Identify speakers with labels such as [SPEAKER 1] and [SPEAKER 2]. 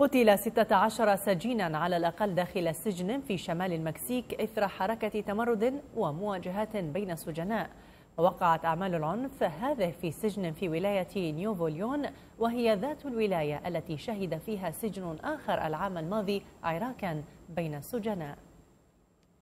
[SPEAKER 1] قتل 16 سجينا على الأقل داخل سجن في شمال المكسيك إثر حركة تمرد ومواجهات بين السجناء وقعت أعمال العنف هذا في سجن في ولاية نيوفوليون وهي ذات الولاية التي شهد فيها سجن آخر العام الماضي عراكا بين السجناء